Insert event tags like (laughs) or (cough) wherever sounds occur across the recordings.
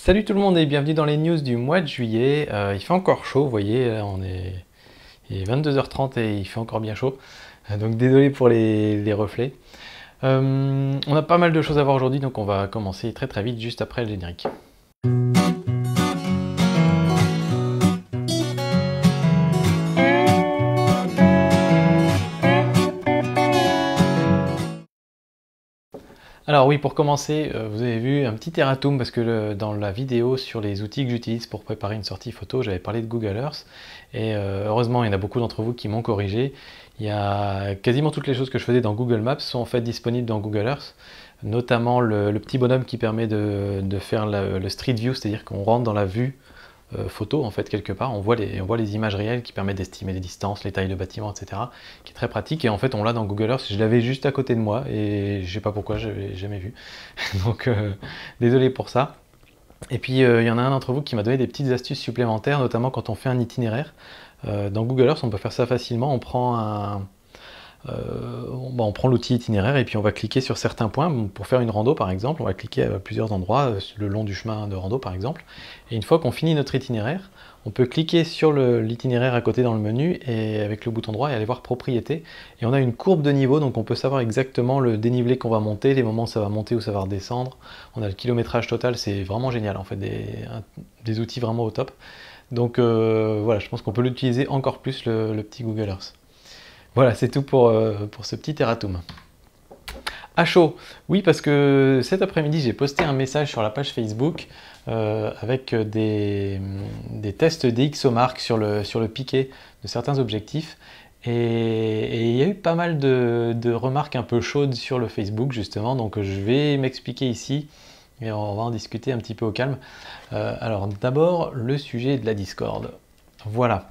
Salut tout le monde et bienvenue dans les news du mois de juillet. Euh, il fait encore chaud, vous voyez, là on est... 22h30 et il fait encore bien chaud. Euh, donc désolé pour les, reflets. Euh, on a pas mal de choses à voir aujourd'hui, donc on va commencer très très vite juste après le générique. Alors oui, pour commencer, euh, vous avez vu un petit erratum parce que dans la vidéo sur les outils que j'utilise pour préparer une sortie photo, j'avais parlé de Google Earth et euh, heureusement, il y en a beaucoup d'entre vous qui m'ont corrigé. Il y a quasiment toutes les choses que je faisais dans Google Maps sont en fait disponibles dans Google Earth, notamment le, petit bonhomme qui permet de, faire le Street View, c'est-à-dire qu'on rentre dans la vue euh, photo en fait quelque part. On voit les, on voit les images réelles qui permettent d'estimer les distances, les tailles de bâtiments, etc. qui est très pratique. Et en fait, on l'a dans Google Earth. Je l'avais juste à côté de moi et je sais pas pourquoi, je l'ai jamais vu. (laughs) Donc euh, désolé pour ça. Et puis euh, il y en a un d'entre vous qui m'a donné des petites astuces supplémentaires, notamment quand on fait un itinéraire. dans Google Earth, on peut faire ça facilement. On prend un euh, bah, on, prend l'outil itinéraire et puis on va cliquer sur certains points. Pour faire une rando par exemple, on va cliquer à plusieurs endroits euh, le long du chemin de rando par exemple. Et une fois qu'on finit notre itinéraire, on peut cliquer sur l'itinéraire à côté dans le menu et avec le bouton droit et aller voir propriété. Et on a une courbe de niveau, donc on peut savoir exactement le dénivelé qu'on va monter, les moments où ça va monter ou ça va redescendre. On a le kilométrage total, c'est vraiment génial en fait, des, outils vraiment au top. Donc euh, voilà, je pense qu'on peut l'utiliser encore plus le petit Google Earth. Voilà, c'est tout euh, pour, ce petit erratum. À chaud, oui, parce que cet après-midi, j'ai posté un message sur la page Facebook euh, avec des, tests DxOMark sur le, sur le piqué de certains objectifs. Et, il y a eu pas mal de, remarques un peu chaudes sur le Facebook, justement, donc je vais m'expliquer ici et on va en discuter un petit peu au calme. Euh, alors d'abord, le sujet de la Discord. Voilà.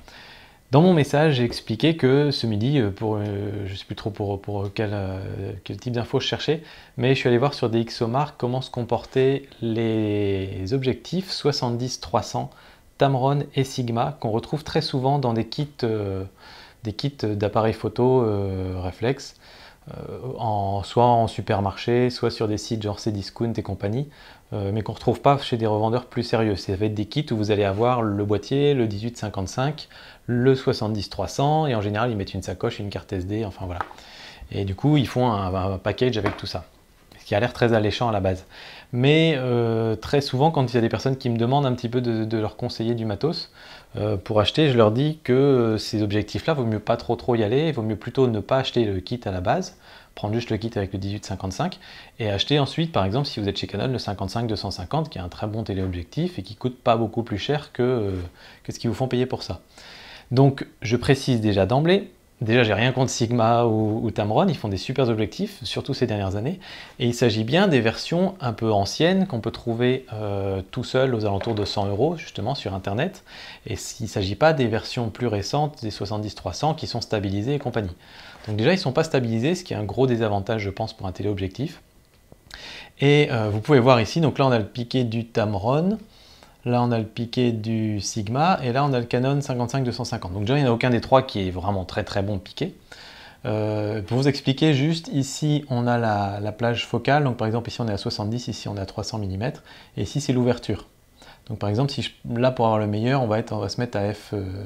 Dans mon message, j'ai expliqué que ce midi, euh, euh, je ne sais plus trop pour, euh, quel, type d'infos je cherchais, mais je suis allé voir sur des XOMAR comment se comportaient les objectifs 70-300 Tamron et Sigma qu'on retrouve très souvent dans des kits, des kits d'appareils photo réflexes, soit en supermarché, soit sur des sites genre Cdiscount et compagnie, mais qu'on ne retrouve pas chez des revendeurs plus sérieux. Ça va être des kits où vous allez avoir le boîtier, le 18 1855, le 70-300, et en général, ils mettent une sacoche, une carte SD, enfin voilà. Et du coup, ils font un, package avec tout ça, ce qui a l'air très alléchant à la base. Mais euh, très souvent, quand il y a des personnes qui me demandent un petit peu de, leur conseiller du matos euh, pour acheter, je leur dis que euh, ces objectifs-là, vaut mieux pas trop trop y aller, il vaut mieux plutôt ne pas acheter le kit à la base, prendre juste le kit avec le 18-55 et acheter ensuite, par exemple, si vous êtes chez Canon, le 55-250 qui est un très bon téléobjectif et qui coûte pas beaucoup plus cher que ce qu'ils vous font payer pour ça. Donc je précise déjà d'emblée, déjà j'ai rien contre Sigma ou, Tamron, ils font des super objectifs, surtout ces dernières années, et il s'agit bien des versions un peu anciennes qu'on peut trouver euh, tout seul aux alentours de 100 euros justement sur internet, et il ne s'agit pas des versions plus récentes des 70-300 qui sont stabilisées et compagnie. Donc déjà ils ne sont pas stabilisés, ce qui est un gros désavantage je pense pour un téléobjectif. Et euh, vous pouvez voir ici, donc là on a le piqué du Tamron, Là, on a le piqué du Sigma et là, on a le Canon 55-250. Donc déjà, il n'y en a aucun des trois qui est vraiment très très bon piqué. Euh, pour vous expliquer juste, ici on a la, plage focale, donc par exemple ici on est à 70, ici on est à 300 mm, et ici c'est l'ouverture. Donc par exemple, si je, là pour avoir le meilleur, on va, être, on se mettre à f, euh,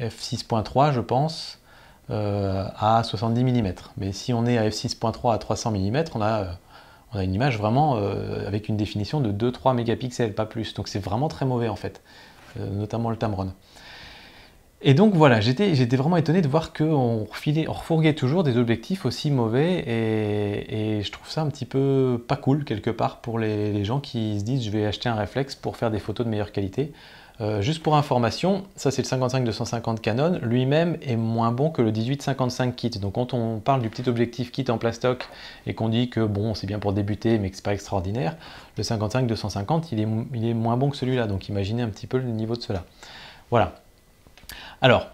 f6.3 je pense, euh, à 70 mm. Mais si on est à f6.3 à 300 mm, on a on a une image vraiment euh, avec une définition de 2-3 mégapixels, pas plus. Donc c'est vraiment très mauvais en fait, euh, notamment le Tamron. Et donc voilà, j'étais vraiment étonné de voir qu'on refourguait toujours des objectifs aussi mauvais et, je trouve ça un petit peu pas cool quelque part pour les, les gens qui se disent je vais acheter un réflexe pour faire des photos de meilleure qualité. Euh, juste pour information, ça c'est le 55-250 Canon, lui-même est moins bon que le 18-55 kit. Donc quand on parle du petit objectif kit en plastoc et qu'on dit que bon c'est bien pour débuter mais que c'est pas extraordinaire, le 55-250 il est, est moins bon que celui-là. Donc imaginez un petit peu le niveau de cela. Voilà. Alors,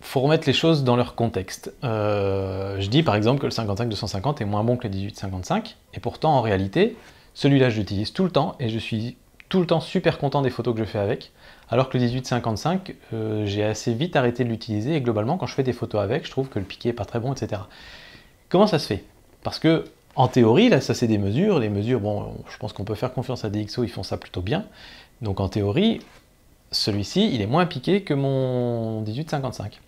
faut remettre les choses dans leur contexte. Euh, je dis par exemple que le 55-250 est moins bon que le 18-55, et pourtant en réalité, celui-là je l'utilise tout le temps et je suis tout le temps super content des photos que je fais avec, alors que le 1855, 55 euh, j'ai assez vite arrêté de l'utiliser et globalement, quand je fais des photos avec, je trouve que le piqué est pas très bon, etc. Comment ça se fait Parce que en théorie, là, ça c'est des mesures. Les mesures, bon, je pense qu'on peut faire confiance à DxO, ils font ça plutôt bien. Donc en théorie, celui-ci, il est moins piqué que mon 1855.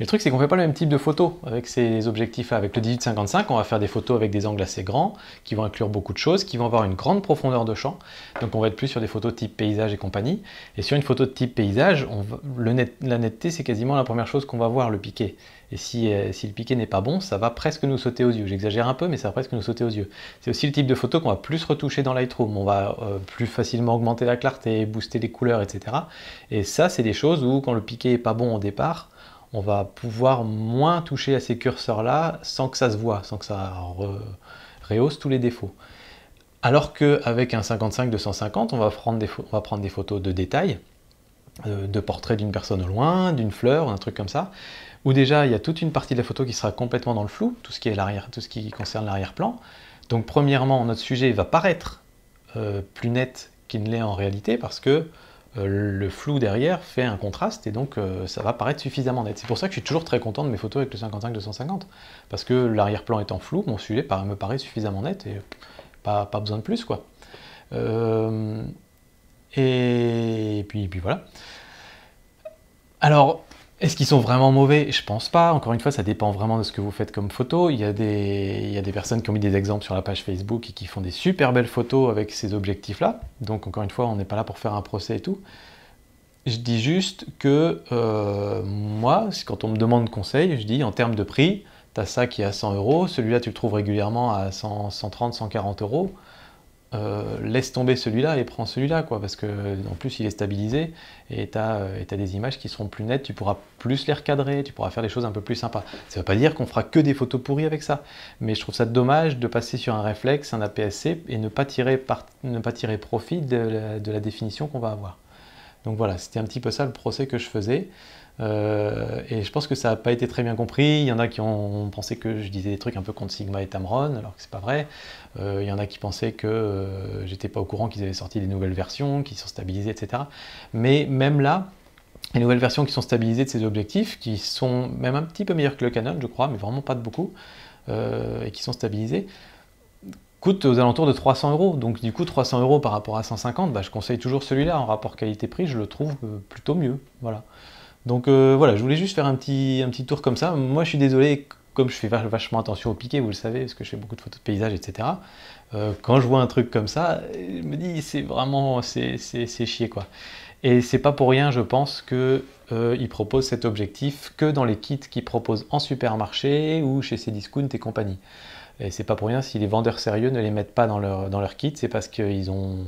Mais le truc, c'est qu'on ne fait pas le même type de photos avec ces objectifs-là. Avec le 18-55, on va faire des photos avec des angles assez grands, qui vont inclure beaucoup de choses, qui vont avoir une grande profondeur de champ. Donc on va être plus sur des photos type paysage et compagnie. Et sur une photo de type paysage, la netteté, c'est quasiment la première chose qu'on va voir, le piqué. Et euh, si, le piqué n'est pas bon, ça va presque nous sauter aux yeux. J'exagère un peu, mais ça va presque nous sauter aux yeux. C'est aussi le type de photo qu'on va plus retoucher dans Lightroom. On va euh, plus facilement augmenter la clarté, booster les couleurs, etc. Et ça, c'est des choses où quand le piqué n'est pas bon au départ, on va pouvoir moins toucher à ces curseurs-là sans que ça se voit, sans que ça rehausse tous les défauts. Alors qu'avec un 55-250, on, va prendre des on va prendre des photos de détail, euh, de portraits d'une personne au loin, d'une fleur, un truc comme ça, où déjà il y a toute une partie de la photo qui sera complètement dans le flou, tout ce qui, est tout ce qui concerne l'arrière-plan. Donc premièrement, notre sujet va paraître euh, plus net qu'il ne l'est en réalité parce que euh, le flou derrière fait un contraste et donc euh, ça va paraître suffisamment net. C'est pour ça que je suis toujours très content de mes photos avec le 55-250, parce que l'arrière-plan étant flou, mon sujet me paraît suffisamment net et pas, besoin de plus quoi. Euh, et puis voilà. Alors, est-ce qu'ils sont vraiment mauvais Je pense pas. Encore une fois, ça dépend vraiment de ce que vous faites comme photo. Il y, a des, personnes qui ont mis des exemples sur la page Facebook et qui font des super belles photos avec ces objectifs-là. Donc, encore une fois, on n'est pas là pour faire un procès et tout. Je dis juste que euh, moi, quand on me demande conseil, je dis en termes de prix, tu as ça qui est à 100 euros, celui-là tu le trouves régulièrement à 130, 140 euros. Euh, laisse tomber celui-là et prends celui-là, quoi, parce que en plus il est stabilisé et tu as, euh, des images qui seront plus nettes, tu pourras plus les recadrer, tu pourras faire des choses un peu plus sympas. Ça ne veut pas dire qu'on fera que des photos pourries avec ça, mais je trouve ça dommage de passer sur un réflexe, un APS-C et ne pas tirer, profit de la définition qu'on va avoir. Donc voilà, c'était un petit peu ça le procès que je faisais. Euh, et je pense que ça n'a pas été très bien compris. Il y en a qui ont pensé que je disais des trucs un peu contre Sigma et Tamron, alors que c'est pas vrai. Euh, il y en a qui pensaient que euh, j'étais pas au courant qu'ils avaient sorti des nouvelles versions, qu'ils sont stabilisées, etc. Mais même là, les nouvelles versions qui sont stabilisées de ces objectifs, qui sont même un petit peu meilleures que le Canon, je crois, mais vraiment pas de beaucoup, et qui sont stabilisées, coûte aux alentours de 300 euros. Donc du coup, 300 euros par rapport à 150, bah, je conseille toujours celui-là en rapport qualité-prix, je le trouve euh, plutôt mieux. Voilà. Donc euh, voilà, je voulais juste faire un petit, tour comme ça. Moi, je suis désolé, comme je fais vachement attention au piqué, vous le savez, parce que je fais beaucoup de photos de paysages, etc. Euh, quand je vois un truc comme ça, je me dis, c'est vraiment, c'est chier, quoi. Et c'est pas pour rien, je pense, que propose cet objectif que dans les kits qu'il proposent en supermarché ou chez Cdiscount et compagnie. Et c'est pas pour rien si les vendeurs sérieux ne les mettent pas dans leur, dans leur kit, c'est parce qu'ils ont.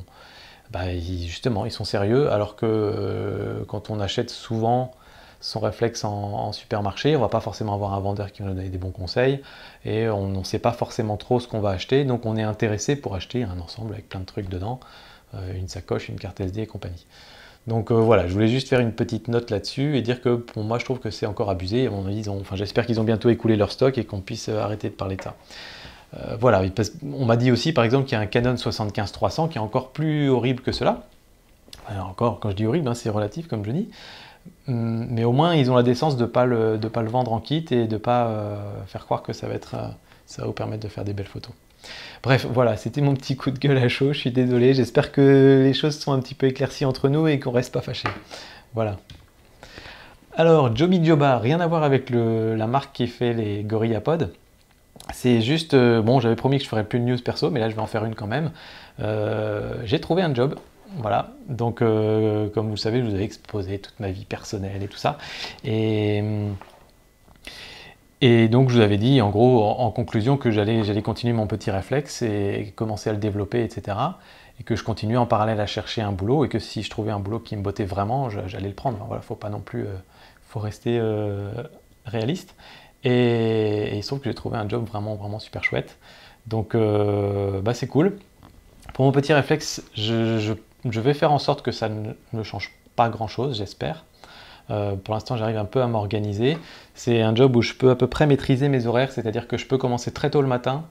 Bah, justement, ils sont sérieux, alors que euh, quand on achète souvent son réflexe en, supermarché, on va pas forcément avoir un vendeur qui va nous donner des bons conseils et on ne sait pas forcément trop ce qu'on va acheter, donc on est intéressé pour acheter un ensemble avec plein de trucs dedans, euh, une sacoche, une carte SD et compagnie. Donc euh, voilà, je voulais juste faire une petite note là-dessus et dire que pour moi je trouve que c'est encore abusé. Enfin, j'espère qu'ils ont bientôt écoulé leur stock et qu'on puisse arrêter de parler de ça. Euh, voilà, on m'a dit aussi par exemple qu'il y a un Canon 75-300 qui est encore plus horrible que cela. encore, quand je dis horrible, hein, c'est relatif comme je dis. Hum, mais au moins, ils ont la décence de ne pas, le, vendre en kit et de ne pas euh, faire croire que ça va, être, euh, ça vous permettre de faire des belles photos. Bref, voilà, c'était mon petit coup de gueule à chaud, je suis désolé, j'espère que les choses sont un petit peu éclaircies entre nous et qu'on reste pas fâchés. Voilà. Alors, Joby Dioba, rien à voir avec la marque qui fait les Gorillapods c'est juste, euh, bon, j'avais promis que je ferais plus de news perso, mais là je vais en faire une quand même. Euh, j'ai trouvé un job, voilà. Donc, euh, comme vous le savez, je vous avais exposé toute ma vie personnelle et tout ça. Et, donc, je vous avais dit, en gros, en, conclusion, que j'allais, continuer mon petit réflexe et commencer à le développer, etc. Et que je continuais en parallèle à chercher un boulot et que si je trouvais un boulot qui me bottait vraiment, j'allais le prendre. Voilà, faut pas non plus, faut rester réaliste. Et, il se trouve que j'ai trouvé un job vraiment, vraiment super chouette. Donc, euh, bah, c'est cool. Pour mon petit réflexe, je, vais faire en sorte que ça ne, change pas grand-chose, j'espère. Euh, pour l'instant, j'arrive un peu à m'organiser. C'est un job où je peux à peu près maîtriser mes horaires, c'est-à-dire que je peux commencer très tôt le matin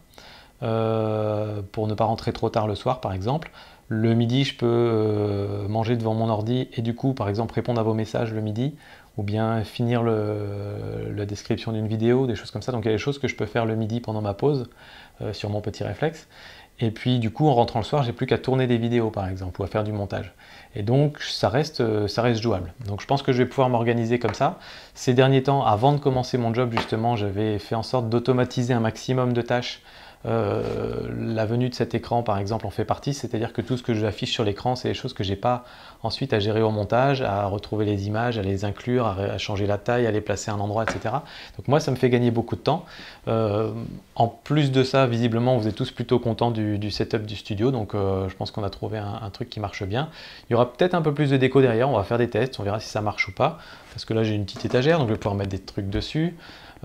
euh, pour ne pas rentrer trop tard le soir, par exemple. Le midi, je peux manger devant mon ordi et du coup, par exemple, répondre à vos messages le midi ou bien finir la description d'une vidéo, des choses comme ça. Donc il y a des choses que je peux faire le midi pendant ma pause euh, sur mon petit réflexe. Et puis du coup, en rentrant le soir, j'ai plus qu'à tourner des vidéos par exemple ou à faire du montage. Et donc euh, ça reste jouable. Donc je pense que je vais pouvoir m'organiser comme ça. Ces derniers temps, avant de commencer mon job justement, j'avais fait en sorte d'automatiser un maximum de tâches euh, la venue de cet écran, par exemple, en fait partie, c'est-à-dire que tout ce que j'affiche sur l'écran, c'est des choses que j'ai pas ensuite à gérer au montage, à retrouver les images, à les inclure, à, changer la taille, à les placer à un endroit, etc. Donc moi, ça me fait gagner beaucoup de temps. Euh, en plus de ça, visiblement, vous êtes tous plutôt contents du, setup du studio, donc euh, je pense qu'on a trouvé un, un, truc qui marche bien. Il y aura peut-être un peu plus de déco derrière, on va faire des tests, on verra si ça marche ou pas, parce que là, j'ai une petite étagère, donc je vais pouvoir mettre des trucs dessus.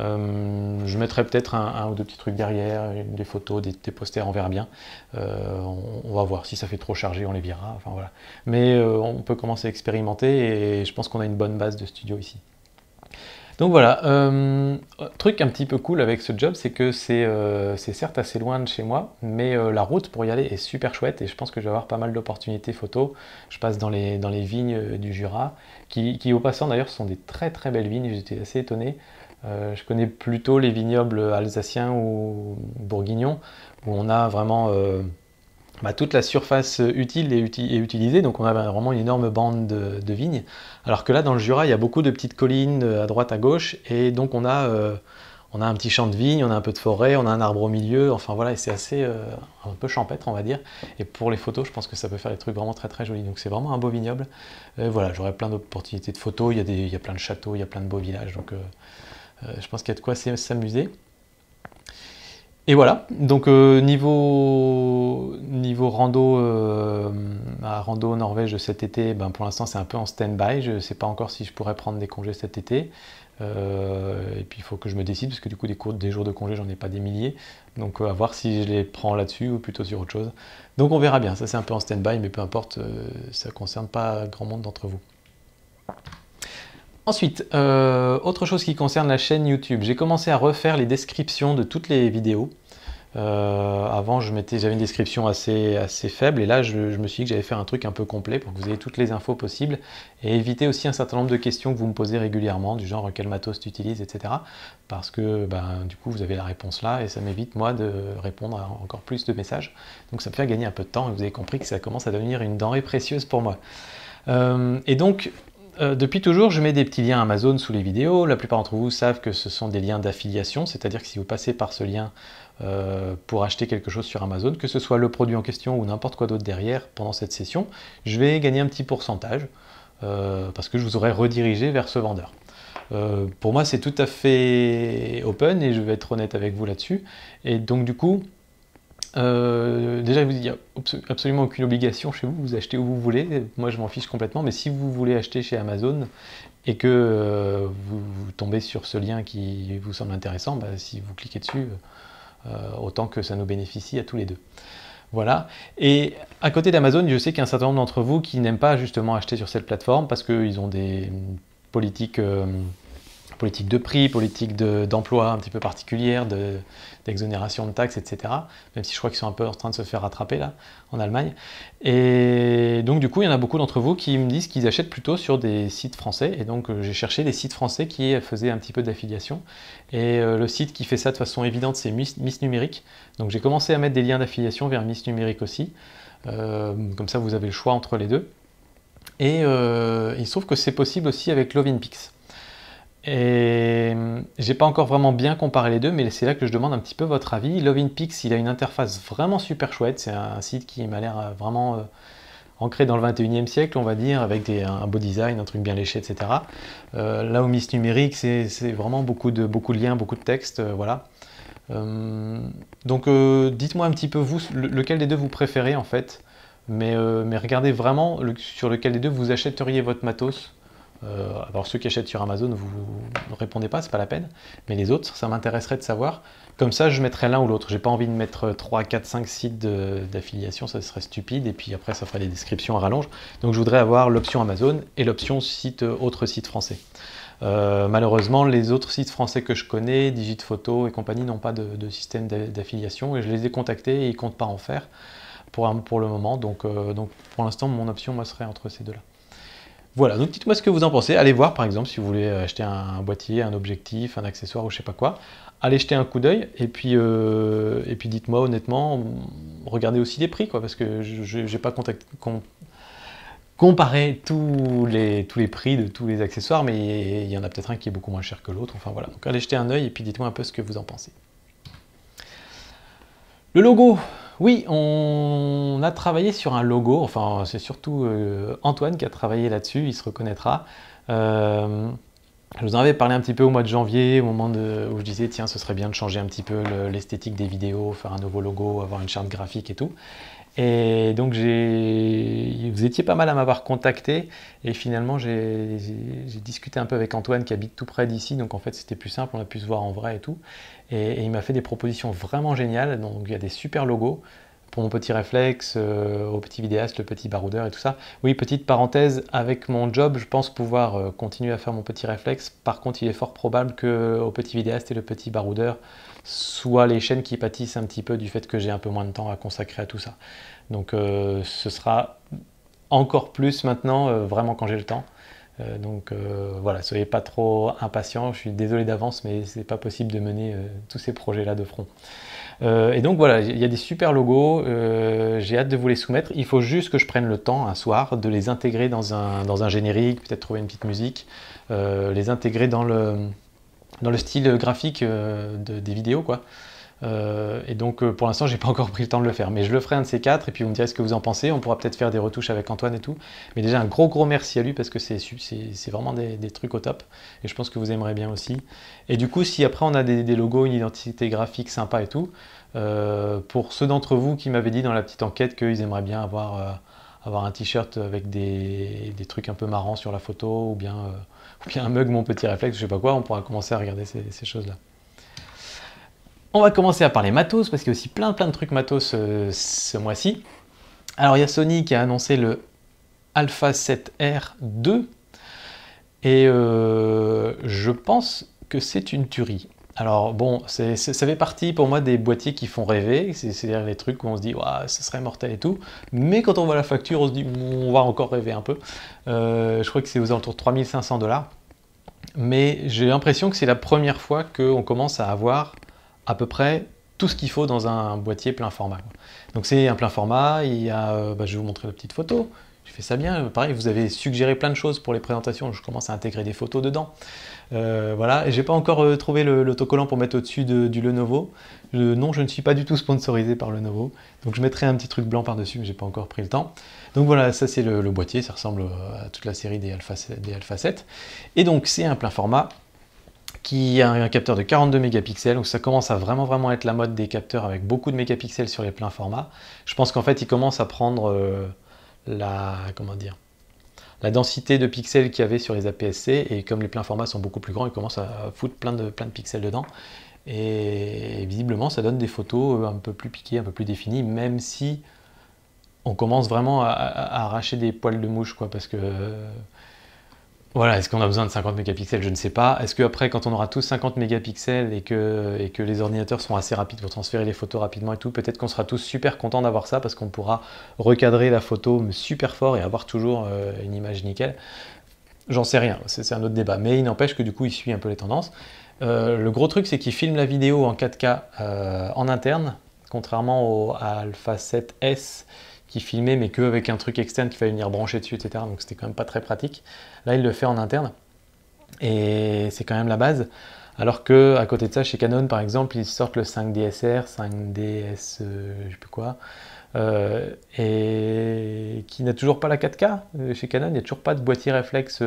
Euh, je mettrai peut-être un, ou deux petits trucs derrière, des photos, des, posters, on verra bien. Euh, on, va voir si ça fait trop charger, on les verra Enfin, voilà. Mais euh, on peut commencer à expérimenter et je pense qu'on a une bonne base de studio ici. Donc voilà, truc un petit peu cool avec ce job, c'est que c'est certes assez loin de chez moi, mais la route pour y aller est super chouette et je pense que je vais avoir pas mal d'opportunités photo. Je passe dans les, vignes du Jura, qui, qui au passant d'ailleurs sont des très très belles vignes, j'étais assez étonné. Euh, je connais plutôt les vignobles alsaciens ou bourguignons, où on a vraiment euh, bah, toute la surface utile et utilisée, donc on a vraiment une énorme bande de, vignes. Alors que là, dans le Jura, il y a beaucoup de petites collines euh, à droite, à gauche, et donc on a, on a un petit champ de vignes, on a un peu de forêt, on a un arbre au milieu, enfin voilà, et c'est assez un peu champêtre, on va dire. Et pour les photos, je pense que ça peut faire des trucs vraiment très très jolis, donc c'est vraiment un beau vignoble. voilà, j'aurai plein d'opportunités de photos, il y, a il y, a plein de châteaux, il y a plein de beaux villages, donc euh, je pense qu'il y a de quoi s'amuser. Et voilà, donc euh, niveau, niveau rando euh, à rando Norvège cet été, ben, pour l'instant c'est un peu en stand-by, je ne sais pas encore si je pourrais prendre des congés cet été. et puis il faut que je me décide parce que du coup des, jours de congés j'en ai pas des milliers. Donc à voir si je les prends là-dessus ou plutôt sur autre chose. Donc on verra bien, ça c'est un peu en stand-by mais peu importe, ça ne concerne pas grand monde d'entre vous. Ensuite, euh, autre chose qui concerne la chaîne YouTube, j'ai commencé à refaire les descriptions de toutes les vidéos. Euh, avant, j'avais une description assez, assez faible et là, je, me suis dit que j'allais faire un truc un peu complet pour que vous ayez toutes les infos possibles et éviter aussi un certain nombre de questions que vous me posez régulièrement, du genre quel matos tu utilises, etc. Parce que ben, du coup, vous avez la réponse là et ça m'évite, moi, de répondre à encore plus de messages. Donc, ça me fait gagner un peu de temps et vous avez compris que ça commence à devenir une denrée précieuse pour moi. Euh, et donc, euh, depuis toujours, je mets des petits liens Amazon sous les vidéos. La plupart d'entre vous savent que ce sont des liens d'affiliation, c'est-à-dire que si vous passez par ce lien euh, pour acheter quelque chose sur Amazon, que ce soit le produit en question ou n'importe quoi d'autre derrière pendant cette session, je vais gagner un petit pourcentage euh, parce que je vous aurai redirigé vers ce vendeur. pour moi, c'est tout à fait open et je vais être honnête avec vous là-dessus. Et donc, du coup, euh, déjà, il n'y a absolument aucune obligation chez vous, vous achetez où vous voulez, moi je m'en fiche complètement, mais si vous voulez acheter chez Amazon et que euh, vous, tombez sur ce lien qui vous semble intéressant, bah, si vous cliquez dessus, euh, autant que ça nous bénéficie à tous les deux. Voilà. Et à côté d'Amazon, je sais qu'il y a un certain nombre d'entre vous qui n'aiment pas justement acheter sur cette plateforme parce qu'ils ont des politiques politique de prix, politique d'emploi un petit peu particulière, d'exonération de, taxes, etc. Même si je crois qu'ils sont un peu en train de se faire rattraper là, en Allemagne. Et donc du coup, il y en a beaucoup d'entre vous qui me disent qu'ils achètent plutôt sur des sites français. Et donc euh, j'ai cherché des sites français qui faisaient un petit peu d'affiliation. Et euh, le site qui fait ça de façon évidente, c'est Miss, Numérique. Donc j'ai commencé à mettre des liens d'affiliation vers Miss Numérique aussi. Euh, comme ça, vous avez le choix entre les deux. Et il se trouve que c'est possible aussi avec Lovinpix. Et euh, j'ai pas encore vraiment bien comparé les deux, mais c'est là que je demande un petit peu votre avis. Love Pix, il a une interface vraiment super chouette. C'est un site qui m'a l'air euh, vraiment euh, ancré dans le 21e siècle, on va dire, avec un beau design, un truc bien léché, etc. là, au Miss Numérique, c'est vraiment beaucoup de, beaucoup de liens, beaucoup de textes, voilà. donc, dites-moi un petit peu, vous, lequel des deux vous préférez, en fait. Mais, regardez vraiment sur lequel des deux vous achèteriez votre matos. Euh, alors ceux qui achètent sur Amazon, vous ne répondez pas, c'est pas la peine. Mais les autres, ça m'intéresserait de savoir. Comme ça, je mettrais l'un ou l'autre. J'ai pas envie de mettre 3, 4, 5 sites d'affiliation, ça serait stupide. Et puis après, ça ferait des descriptions à rallonge. Donc je voudrais avoir l'option Amazon et l'option site euh, autre site français. Euh, malheureusement, les autres sites français que je connais, Digite Photo et compagnie, n'ont pas de, système d'affiliation et je les ai contactés et ils comptent pas en faire pour, le moment. Donc, donc pour l'instant, mon option moi, serait entre ces deux-là. Voilà, donc dites-moi ce que vous en pensez. Allez voir, par exemple, si vous voulez acheter un boîtier, un objectif, un accessoire ou je sais pas quoi. Allez jeter un coup d'œil et puis, euh, puis dites-moi honnêtement, regardez aussi les prix, quoi, parce que je n'ai pas comparé tous les, tous les prix de tous les accessoires, mais il y en a peut-être un qui est beaucoup moins cher que l'autre. Enfin voilà, donc allez jeter un œil et puis dites-moi un peu ce que vous en pensez. Le logo, oui, on a travaillé sur un logo, enfin c'est surtout euh, Antoine qui a travaillé là-dessus, il se reconnaîtra. Euh, je vous en avais parlé un petit peu au mois de janvier, au moment où je disais tiens ce serait bien de changer un petit peu l'esthétique des vidéos, faire un nouveau logo, avoir une charte graphique et tout. Et donc, vous étiez pas mal à m'avoir contacté. Et finalement, j'ai discuté un peu avec Antoine qui habite tout près d'ici. Donc, en fait, c'était plus simple. On a pu se voir en vrai et tout. Et, il m'a fait des propositions vraiment géniales. Donc, il y a des super logos pour mon petit réflexe, euh, au petit vidéaste, le petit baroudeur et tout ça. Oui, petite parenthèse, avec mon job, je pense pouvoir euh, continuer à faire mon petit réflexe. Par contre, il est fort probable que au petit vidéaste et le petit baroudeur, soit les chaînes qui pâtissent un petit peu du fait que j'ai un peu moins de temps à consacrer à tout ça. Donc euh, ce sera encore plus maintenant, euh, vraiment quand j'ai le temps. Euh, donc voilà, soyez pas trop impatients, je suis désolé d'avance, mais c'est pas possible de mener tous ces projets-là de front. et donc voilà, il y a des super logos, j'ai hâte de vous les soumettre. Il faut juste que je prenne le temps un soir de les intégrer dans un, dans un générique, peut-être trouver une petite musique, les intégrer dans le, dans le style graphique euh, des vidéos, quoi. Euh, et donc euh, pour l'instant, j'ai pas encore pris le temps de le faire, mais je le ferai un de ces quatre et puis vous me direz ce que vous en pensez. On pourra peut-être faire des retouches avec Antoine et tout. Mais déjà un gros gros merci à lui parce que c'est vraiment des, trucs au top et je pense que vous aimerez bien aussi. Et du coup, si après on a des, logos, une identité graphique sympa et tout, pour ceux d'entre vous qui m'avaient dit dans la petite enquête qu'ils aimeraient bien avoir, avoir un t-shirt avec des, des, trucs un peu marrants sur la photo ou bien ou bien un mug, mon petit réflexe, je sais pas quoi, on pourra commencer à regarder ces, choses-là. On va commencer à parler matos, parce qu'il y a aussi plein plein de trucs matos euh, ce mois-ci. Alors il y a Sony qui a annoncé le Alpha 7R2, et euh, je pense que c'est une tuerie. Alors bon, ça fait partie pour moi des boîtiers qui font rêver, c'est-à-dire les trucs où on se dit waouh, ce serait mortel et tout, mais quand on voit la facture, on se dit on va encore rêver un peu. Euh, je crois que c'est aux alentours de 3500 dollars, mais j'ai l'impression que c'est la première fois qu'on commence à avoir à peu près tout ce qu'il faut dans un boîtier plein format. Donc c'est un plein format, il y a, euh, bah, je vais vous montrer la petite photo, j'ai fait ça bien, pareil, vous avez suggéré plein de choses pour les présentations, je commence à intégrer des photos dedans. Euh, voilà, et j'ai pas encore euh, trouvé l'autocollant pour mettre au-dessus du Lenovo. non, je ne suis pas du tout sponsorisé par Lenovo, donc je mettrai un petit truc blanc par-dessus, mais j'ai pas encore pris le temps. Donc voilà, ça c'est le, boîtier, ça ressemble euh, à toute la série des Alpha, des Alpha 7. Et donc c'est un plein format qui a un capteur de 42 mégapixels, donc ça commence à vraiment vraiment être la mode des capteurs avec beaucoup de mégapixels sur les pleins formats. Je pense qu'en fait, il commence à prendre la, comment dire, la densité de pixels qu'il y avait sur les APS-C, et comme les pleins formats sont beaucoup plus grands, ils commencent à foutre plein de, plein de pixels dedans. Et, visiblement, ça donne des photos un peu plus piquées, un peu plus définies, même si on commence vraiment à, arracher des poils de mouche, quoi, parce que voilà, est-ce qu'on a besoin de 50 mégapixels Je ne sais pas. Est-ce qu'après, quand on aura tous 50 mégapixels et que, les ordinateurs seront assez rapides pour transférer les photos rapidement et tout, peut-être qu'on sera tous super contents d'avoir ça parce qu'on pourra recadrer la photo super fort et avoir toujours euh, une image nickel. J'en sais rien, c'est un autre débat. Mais il n'empêche que du coup, il suit un peu les tendances. Euh, le gros truc, c'est qu'il filme la vidéo en 4K euh, en interne, contrairement au Alpha 7S qui filmait, mais qu'avec un truc externe qui fallait venir brancher dessus, etc. Donc c'était quand même pas très pratique. Là, il le fait en interne. Et c'est quand même la base. Alors que à côté de ça, chez Canon par exemple, ils sortent le 5DSR, 5DS, euh, je sais plus quoi, euh, et qui n'a toujours pas la 4K. Euh, chez Canon, il n'y a toujours pas de boîtier réflexe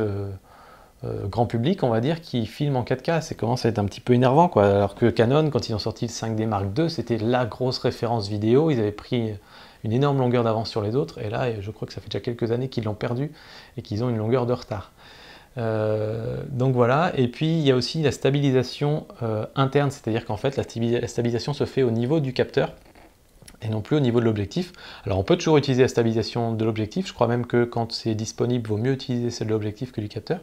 grand public, on va dire, qui filme en 4K. C'est commence à être un petit peu énervant, quoi. Alors que Canon, quand ils ont sorti le 5D Mark II, c'était la grosse référence vidéo. Ils avaient pris une énorme longueur d'avance sur les autres. Et là, je crois que ça fait déjà quelques années qu'ils l'ont perdu et qu'ils ont une longueur de retard. Euh, donc voilà, et puis il y a aussi la stabilisation euh, interne, c'est-à-dire qu'en fait la stabilisation se fait au niveau du capteur et non plus au niveau de l'objectif. Alors on peut toujours utiliser la stabilisation de l'objectif, je crois même que quand c'est disponible, il vaut mieux utiliser celle de l'objectif que du capteur.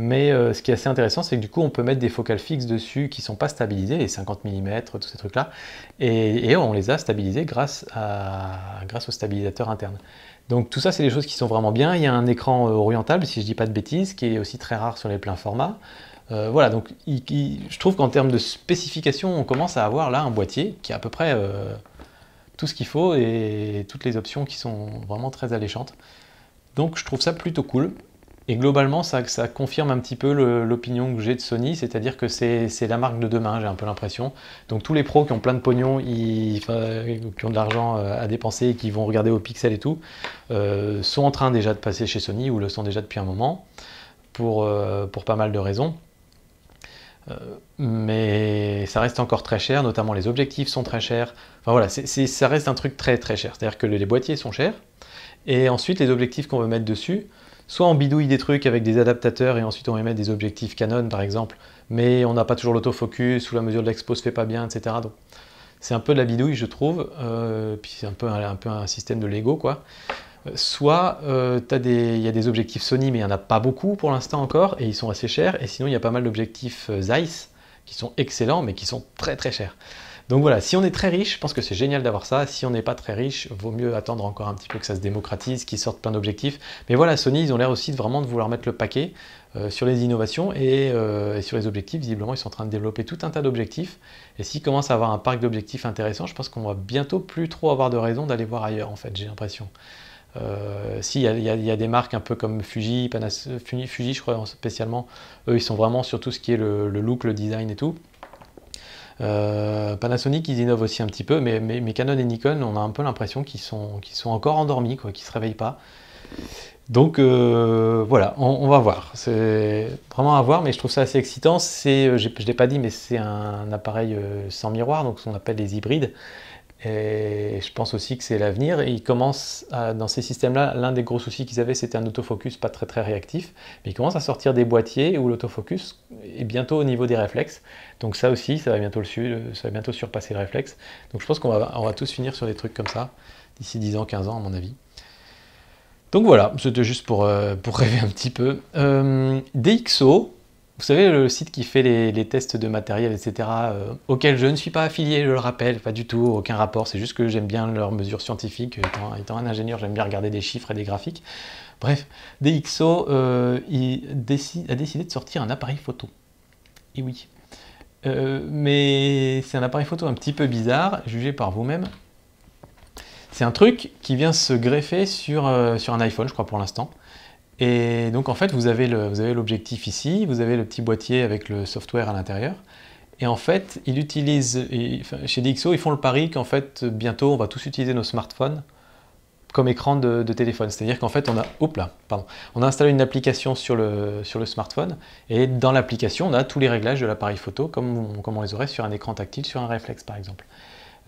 Mais euh, ce qui est assez intéressant, c'est que du coup, on peut mettre des focales fixes dessus qui ne sont pas stabilisées, les 50 mm, tous ces trucs-là, et, on les a stabilisés grâce, au stabilisateur interne. Donc tout ça, c'est des choses qui sont vraiment bien. Il y a un écran euh, orientable, si je ne dis pas de bêtises, qui est aussi très rare sur les pleins formats. Euh, voilà, donc je trouve qu'en termes de spécification, on commence à avoir là un boîtier qui a à peu près tout ce qu'il faut et toutes les options qui sont vraiment très alléchantes. Donc je trouve ça plutôt cool. Et globalement, ça, confirme un petit peu l'opinion que j'ai de Sony, c'est-à-dire que c'est la marque de demain, j'ai un peu l'impression. Donc tous les pros qui ont plein de pognon, qui ont de l'argent euh, à dépenser et qui vont regarder au pixel et tout, euh, sont en train déjà de passer chez Sony ou le sont déjà depuis un moment, pour, euh, pas mal de raisons. mais ça reste encore très cher, notamment les objectifs sont très chers. Enfin voilà, ça reste un truc très très cher. C'est-à-dire que les boîtiers sont chers, et ensuite les objectifs qu'on veut mettre dessus, Soit on bidouille des trucs avec des adaptateurs et ensuite on émet des objectifs Canon par exemple, mais on n'a pas toujours l'autofocus ou la mesure de l'expo se fait pas bien, etc. c'est un peu de la bidouille je trouve, euh, puis c'est un peu, un, système de Lego quoi. Euh, soit euh, il y a des objectifs Sony mais il n'y en a pas beaucoup pour l'instant encore et ils sont assez chers, et sinon il y a pas mal d'objectifs Zeiss qui sont excellents mais qui sont très très chers. Donc voilà, si on est très riche, je pense que c'est génial d'avoir ça. Si on n'est pas très riche, vaut mieux attendre encore un petit peu que ça se démocratise, qu'ils sortent plein d'objectifs. Mais voilà, Sony, ils ont l'air aussi de vraiment de vouloir mettre le paquet euh, sur les innovations euh, et, sur les objectifs. Visiblement, ils sont en train de développer tout un tas d'objectifs. Et s'ils commencent à avoir un parc d'objectifs intéressant, je pense qu'on va bientôt plus trop avoir de raison d'aller voir ailleurs, en fait, j'ai l'impression. Euh, si, y, a des marques un peu comme Fuji, Panas, Fuji, je crois spécialement, eux, ils sont vraiment sur tout ce qui est le look, le design et tout. Euh, Panasonic, ils innovent aussi un petit peu, mais, mais, Canon et Nikon, on a un peu l'impression qu'ils sont, encore endormis, qu'ils ne se réveillent pas. Donc euh, voilà, on, va voir. C'est vraiment à voir, mais je trouve ça assez excitant. Euh, je ne l'ai pas dit, mais c'est un appareil sans miroir, donc ce qu'on appelle les hybrides. Et je pense aussi que c'est l'avenir. Et ils commencent, dans ces systèmes-là, l'un des gros soucis qu'ils avaient, c'était un autofocus pas très très réactif. Mais ils commencent à sortir des boîtiers où l'autofocus est bientôt au niveau des réflexes. Donc ça aussi, ça va bientôt, le, ça va bientôt surpasser le réflexe. Donc je pense qu'on va, on va tous finir sur des trucs comme ça, d'ici 10 ans, 15 ans, à mon avis. Donc voilà, c'était juste pour, euh, (laughs) rêver un petit peu. Euh, DxO, vous savez, le site qui fait les, tests de matériel, etc., euh, auquel je ne suis pas affilié, je le rappelle, pas du tout, aucun rapport, c'est juste que j'aime bien leurs mesures scientifiques. Étant, un ingénieur, j'aime bien regarder des chiffres et des graphiques. Bref, DxO euh, a décidé de sortir un appareil photo. Et oui. Euh, mais c'est un appareil photo un petit peu bizarre, jugé par vous-même. C'est un truc qui vient se greffer sur, sur un iPhone, je crois, pour l'instant. Et donc en fait, vous avez l'objectif ici, vous avez le petit boîtier avec le software à l'intérieur. Et en fait, ils utilisent, chez DxO, ils font le pari qu'en fait, bientôt, on va tous utiliser nos smartphones comme écran de, téléphone. C'est-à-dire qu'en fait, on a, hop là, pardon, on a installé une application sur le, smartphone et dans l'application, on a tous les réglages de l'appareil photo comme, comme on les aurait sur un écran tactile, sur un réflexe par exemple.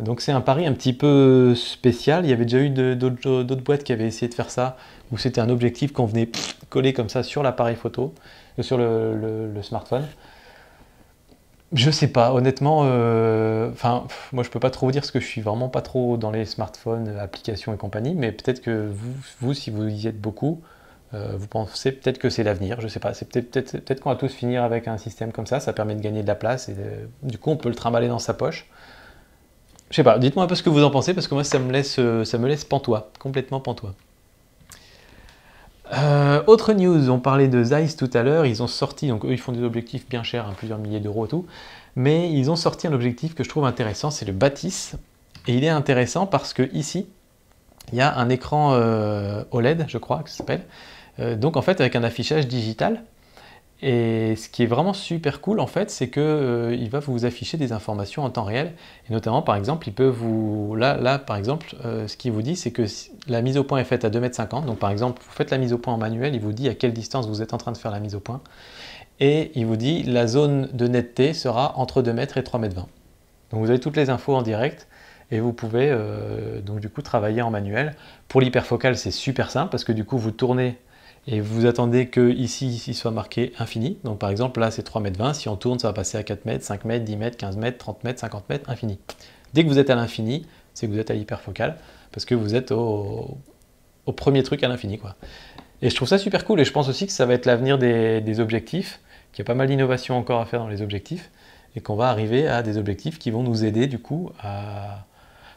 Donc c'est un pari un petit peu spécial. Il y avait déjà eu d'autres boîtes qui avaient essayé de faire ça, où c'était un objectif qu'on venait coller comme ça sur l'appareil photo, euh, sur le, smartphone. Je sais pas, honnêtement, euh, enfin, moi je peux pas trop vous dire ce que je suis vraiment pas trop dans les smartphones, euh, applications et compagnie, mais peut-être que vous, si vous y êtes beaucoup, vous pensez peut-être que c'est l'avenir, je sais pas, c'est peut-être qu'on va tous finir avec un système comme ça, ça permet de gagner de la place et du coup on peut le trimballer dans sa poche. Je sais pas, dites-moi un peu ce que vous en pensez, parce que moi, ça me laisse, euh, ça me laisse pantois, complètement pantois. Euh, autre news, on parlait de Zeiss tout à l'heure, ils ont sorti, donc eux ils font des objectifs bien chers, hein, plusieurs milliers d'euros et tout, mais ils ont sorti un objectif que je trouve intéressant, c'est le Batis, et il est intéressant parce que ici, il y a un écran euh, OLED, je crois que ça s'appelle, donc en fait avec un affichage digital, et ce qui est vraiment super cool en fait, c'est que euh, il va vous afficher des informations en temps réel. Et notamment par exemple, il peut vous là là par exemple, euh, ce qu'il vous dit, c'est que la mise au point est faite à 2m50. Donc par exemple, vous faites la mise au point en manuel, il vous dit à quelle distance vous êtes en train de faire la mise au point. Et il vous dit la zone de netteté sera entre 2 m et 3,20 m Donc vous avez toutes les infos en direct et vous pouvez euh, donc du coup travailler en manuel. Pour l'hyperfocal c'est super simple parce que du coup vous tournez et vous attendez que ici, ici soit marqué infini. Donc par exemple, là c'est 3,20 m si on tourne, ça va passer à 4 mètres, 5 mètres, 10 mètres, 15 mètres, 30 mètres, 50 mètres, infini. Dès que vous êtes à l'infini, c'est que vous êtes à l'hyperfocal, parce que vous êtes au, premier truc à l'infini. quoi. Et je trouve ça super cool, et je pense aussi que ça va être l'avenir des, des, objectifs, qu'il y a pas mal d'innovations encore à faire dans les objectifs, et qu'on va arriver à des objectifs qui vont nous aider du coup à,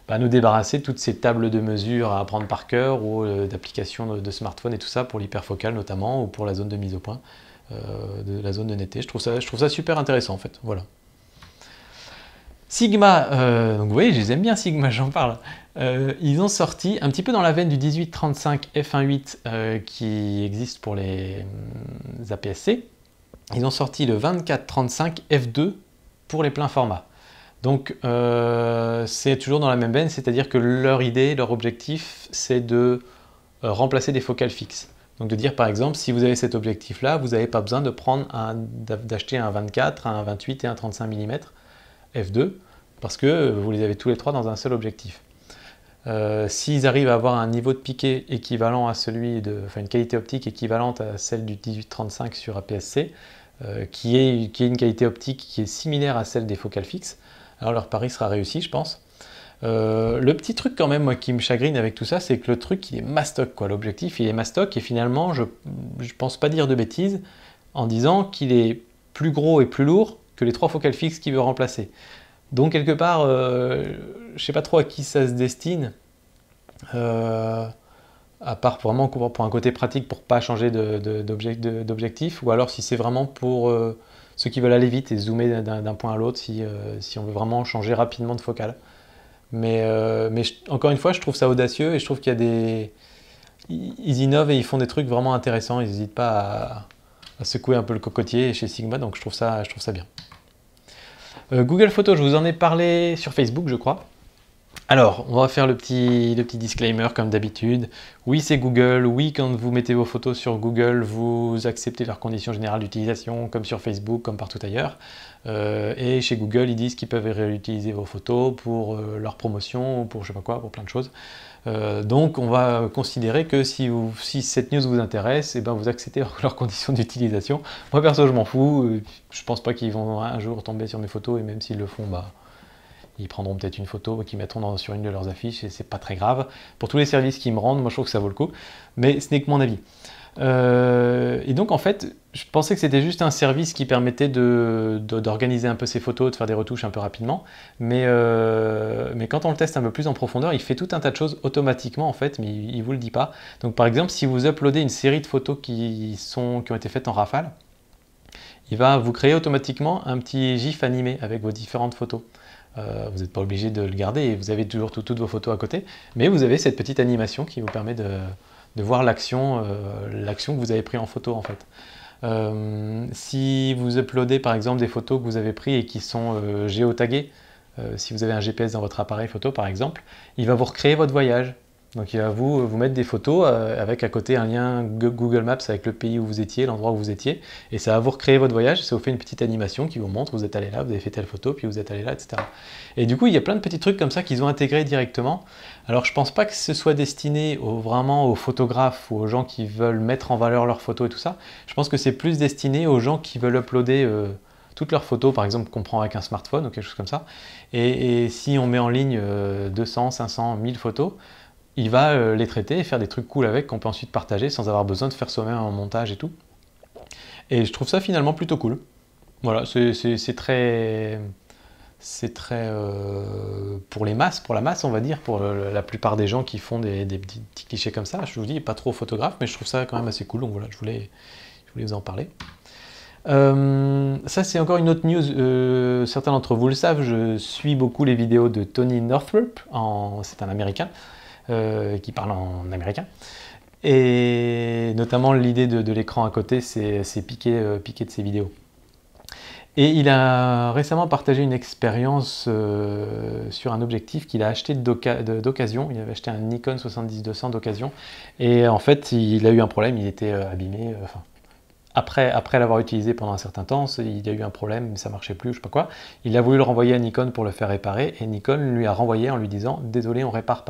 bah, nous débarrasser de toutes ces tables de mesures à prendre par cœur ou euh, d'applications de, smartphone et tout ça pour l'hyperfocal notamment ou pour la zone de mise au point, euh, de la zone de netteté. Je trouve, ça, je trouve ça super intéressant en fait. Voilà. Sigma, euh, donc vous voyez, je les aime bien Sigma, j'en parle. ils ont sorti un petit peu dans la veine du 1835 F18 qui existe pour les, les hum, APS-C. Ils ont sorti le 2435 F2 pour les pleins formats. Donc euh, c'est toujours dans la même veine, c'est-à-dire que leur idée, leur objectif, c'est de euh, remplacer des focales fixes. Donc de dire par exemple, si vous avez cet objectif-là, vous n'avez pas besoin de prendre d'acheter un 24, un 28 et un 35 mm f2, parce que vous les avez tous les trois dans un seul objectif. Euh, s'ils arrivent à avoir un niveau de piqué équivalent à celui de, enfin une qualité optique équivalente à celle du 1835 sur APS-C, qui est une qualité optique qui est similaire à celle des focales fixes, alors hein, leur pari sera réussi, je pense. Euh, le petit truc quand même moi, qui me chagrine avec tout ça, c'est que le truc il est mastoc quoi. L'objectif il est mastoc et finalement je ne pense pas dire de bêtises en disant qu'il est plus gros et plus lourd que les trois focales fixes qu'il veut remplacer. Donc quelque part, je euh, je sais pas trop à qui ça se destine. Euh, à part vraiment pour un côté pratique pour pas changer d'objectif, ou alors si c'est vraiment pour ceux qui veulent aller vite et zoomer d'un point à l'autre si, euh, si, on veut vraiment changer rapidement de focale. Mais, euh, mais encore une fois, je trouve ça audacieux et je trouve qu'il y a des. Ils innovent et ils font des trucs vraiment intéressants, ils n'hésitent pas à, secouer un peu le cocotier chez Sigma, donc je trouve ça, je trouve ça bien. Euh, Google Photos, je vous en ai parlé sur Facebook, je crois. Alors, on va faire le petit, disclaimer comme d'habitude. Oui, c'est Google. Oui, quand vous mettez vos photos sur Google, vous acceptez leurs conditions générales d'utilisation, comme sur Facebook, comme partout ailleurs. Euh, et chez Google, ils disent qu'ils peuvent réutiliser vos photos pour euh, leur promotion, ou pour je sais pas quoi, pour plein de choses. Euh, donc, on va considérer que si, cette news vous intéresse, et eh ben, vous acceptez (laughs) leurs conditions d'utilisation. Moi, perso, je m'en fous. Je pense pas qu'ils vont un jour tomber sur mes photos, et même s'ils le font, bah ils prendront peut-être une photo qu'ils mettront sur une de leurs affiches et c'est pas très grave. Pour tous les services qu'ils me rendent, moi je trouve que ça vaut le coup, mais ce n'est que mon avis. Euh, et donc en fait, je pensais que c'était juste un service qui permettait d'organiser un peu ses photos, de faire des retouches un peu rapidement. Euh, mais, quand on le teste un peu plus en profondeur, il fait tout un tas de choses automatiquement en fait, mais il ne vous le dit pas. Donc par exemple, si vous uploadez une série de photos qui ont été faites en rafale, il va vous créer automatiquement un petit GIF animé avec vos différentes photos. Euh, vous n'êtes pas obligé de le garder et vous avez toujours toutes vos photos à côté. Mais vous avez cette petite animation qui vous permet de, voir euh, l'action que vous avez prise en photo en fait. Euh, si vous uploadez par exemple des photos que vous avez prises et qui sont géotaguées, si vous avez un GPS dans votre appareil photo par exemple, il va vous recréer votre voyage. Donc il va euh, vous, mettre des photos euh, avec à côté un lien Google Maps avec le pays où vous étiez, l'endroit où vous étiez, et ça va vous recréer votre voyage, ça vous fait une petite animation qui vous montre vous êtes allé là, vous avez fait telle photo, puis vous êtes allé là, etc. Et du coup il y a plein de petits trucs comme ça qu'ils ont intégrés directement. Alors je ne pense pas que ce soit destiné vraiment aux photographes ou aux gens qui veulent mettre en valeur leurs photos et tout ça. Je pense que c'est plus destiné aux gens qui veulent uploader euh, toutes leurs photos, par exemple, qu'on prend avec un smartphone ou quelque chose comme ça. Et, si on met en ligne 200, 500, 1000 photos, il va euh, les traiter et faire des trucs cool avec qu'on peut ensuite partager sans avoir besoin de faire soi-même un montage et tout. Et je trouve ça finalement plutôt cool. Voilà, c'est très. C'est très. Euh, pour les masses, pour la masse, on va dire, pour euh, la plupart des gens qui font des, petits, clichés comme ça. Je vous dis, pas trop photographe, mais je trouve ça quand même assez cool. Donc voilà, je voulais, je voulais vous en parler. ça, c'est encore une autre news. certains d'entre vous le savent, je suis beaucoup les vidéos de Tony Northrup. C'est un américain. Euh, qui parle en américain. Et notamment l'idée de, l'écran à côté, c'est piqué, euh, de ses vidéos. Et il a récemment partagé une expérience euh, sur un objectif qu'il a acheté d'occasion. Il avait acheté un Nikon 70-200 d'occasion. Et en fait, il a eu un problème, il était abîmé. Enfin, après, l'avoir utilisé pendant un certain temps, il y a eu un problème, ça marchait plus, je sais pas quoi. Il a voulu le renvoyer à Nikon pour le faire réparer et Nikon lui a renvoyé en lui disant désolé, on ne répare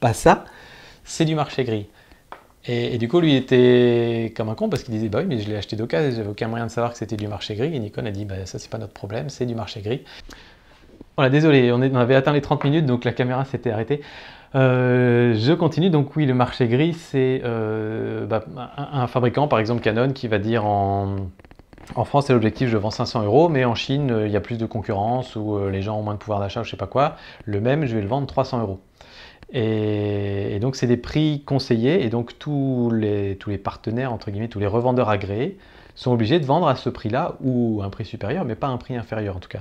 pas, ça, c'est du marché gris. Et, du coup, lui était comme un con parce qu'il disait bah oui, mais je l'ai acheté d'occasion, j'avais aucun moyen de savoir que c'était du marché gris. Et Nikon a dit bah ça c'est pas notre problème, c'est du marché gris. Voilà, désolé, on, avait atteint les 30 minutes, donc la caméra s'était arrêtée. Euh, je continue, donc oui, le marché gris, c'est euh, bah, un, fabricant, par exemple Canon, qui va dire en, France, c'est l'objectif, je vends 500 euros, mais en Chine, euh, il y a plus de concurrence ou les gens ont moins de pouvoir d'achat ou je sais pas quoi. Le même, je vais le vendre 300 euros. Et, donc, c'est des prix conseillés, et donc tous les, tous les partenaires, entre guillemets, tous les revendeurs agréés sont obligés de vendre à ce prix-là ou un prix supérieur, mais pas un prix inférieur en tout cas.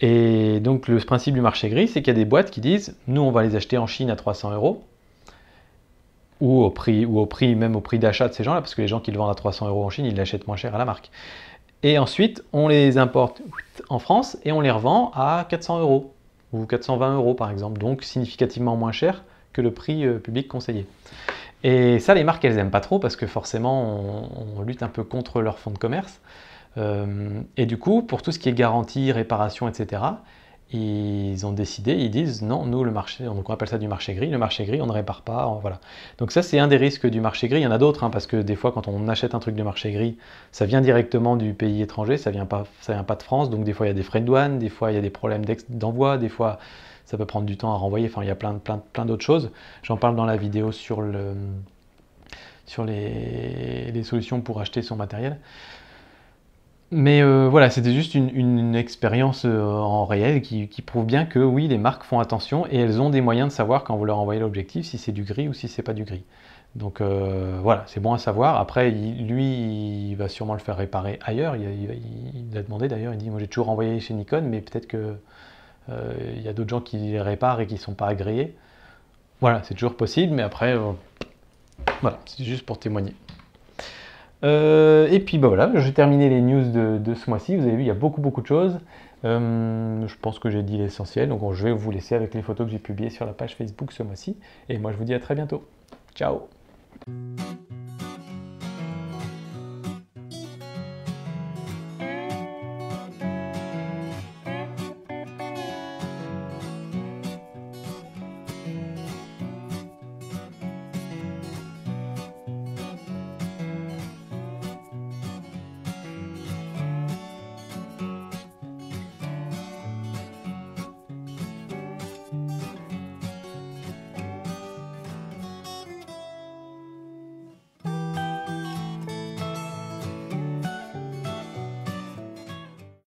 Et donc le principe du marché gris, c'est qu'il y a des boîtes qui disent, nous on va les acheter en Chine à 300 euros, ou au prix, ou au prix même au prix d'achat de ces gens-là, parce que les gens qui le vendent à 300 euros en Chine, ils l'achètent moins cher à la marque. Et ensuite, on les importe en France et on les revend à 400 euros ou 420 euros par exemple, donc significativement moins cher que le prix euh, public conseillé. Et ça, les marques, elles n'aiment pas trop parce que forcément, on lutte un peu contre leur fonds de commerce. Euh, et du coup, pour tout ce qui est garantie, réparation, etc., ils ont décidé, ils disent non, nous le marché, donc on appelle ça du marché gris, le marché gris on ne répare pas, voilà. Donc ça c'est un des risques du marché gris, il y en a d'autres, hein, parce que des fois quand on achète un truc de marché gris, ça vient directement du pays étranger, ça vient pas, vient pas de France, donc des fois il y a des frais de douane, des fois il y a des problèmes d'envoi, des fois ça peut prendre du temps à renvoyer, enfin il y a plein, plein, plein d'autres choses. J'en parle dans la vidéo sur, le, sur les, les solutions pour acheter son matériel. Mais euh, voilà, c'était juste une, expérience euh, en réel qui, prouve bien que oui, les marques font attention et elles ont des moyens de savoir quand vous leur envoyez l'objectif si c'est du gris ou si c'est pas du gris. Donc euh, voilà, c'est bon à savoir. Après, lui, il va sûrement le faire réparer ailleurs. Il l'a demandé d'ailleurs, il dit Moi j'ai toujours envoyé chez Nikon, mais peut-être que il y a d'autres gens qui les réparent et qui ne sont pas agréés. Voilà, c'est toujours possible, mais après, voilà, c'est juste pour témoigner. Euh, et puis bah voilà, j'ai terminé les news de, ce mois-ci. Vous avez vu, il y a beaucoup beaucoup de choses. Euh, je pense que j'ai dit l'essentiel. Donc je vais vous laisser avec les photos que j'ai publiées sur la page Facebook ce mois-ci. Et moi je vous dis à très bientôt. Ciao